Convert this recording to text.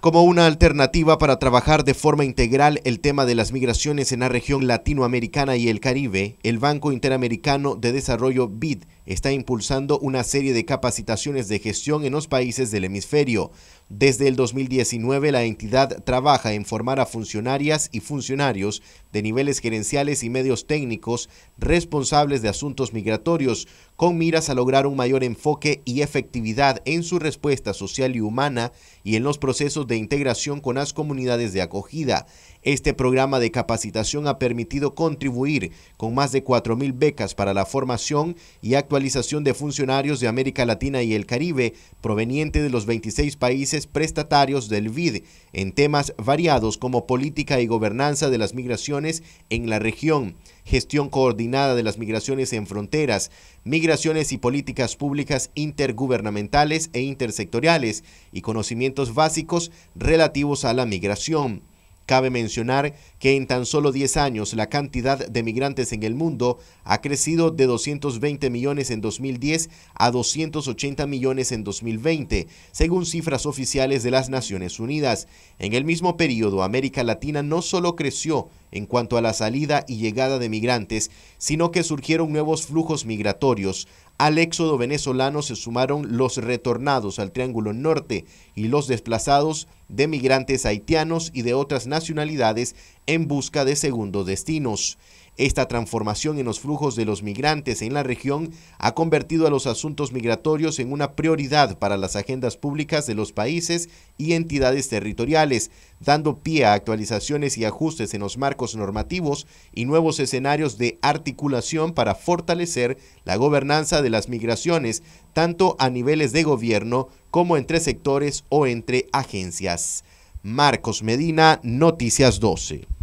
Como una alternativa para trabajar de forma integral el tema de las migraciones en la región latinoamericana y el Caribe, el Banco Interamericano de Desarrollo BID está impulsando una serie de capacitaciones de gestión en los países del hemisferio. Desde el 2019, la entidad trabaja en formar a funcionarias y funcionarios de niveles gerenciales y medios técnicos responsables de asuntos migratorios, con miras a lograr un mayor enfoque y efectividad en su respuesta social y humana y en los procesos de integración con las comunidades de acogida. Este programa de capacitación ha permitido contribuir con más de 4.000 becas para la formación y actualización de funcionarios de América Latina y el Caribe proveniente de los 26 países prestatarios del BID en temas variados como política y gobernanza de las migraciones en la región gestión coordinada de las migraciones en fronteras, migraciones y políticas públicas intergubernamentales e intersectoriales y conocimientos básicos relativos a la migración. Cabe mencionar que en tan solo 10 años la cantidad de migrantes en el mundo ha crecido de 220 millones en 2010 a 280 millones en 2020, según cifras oficiales de las Naciones Unidas. En el mismo periodo, América Latina no solo creció en cuanto a la salida y llegada de migrantes, sino que surgieron nuevos flujos migratorios. Al éxodo venezolano se sumaron los retornados al Triángulo Norte y los desplazados de migrantes haitianos y de otras nacionalidades en busca de segundos destinos. Esta transformación en los flujos de los migrantes en la región ha convertido a los asuntos migratorios en una prioridad para las agendas públicas de los países y entidades territoriales, dando pie a actualizaciones y ajustes en los marcos normativos y nuevos escenarios de articulación para fortalecer la gobernanza de las migraciones, tanto a niveles de gobierno como entre sectores o entre agencias. Marcos Medina, Noticias 12.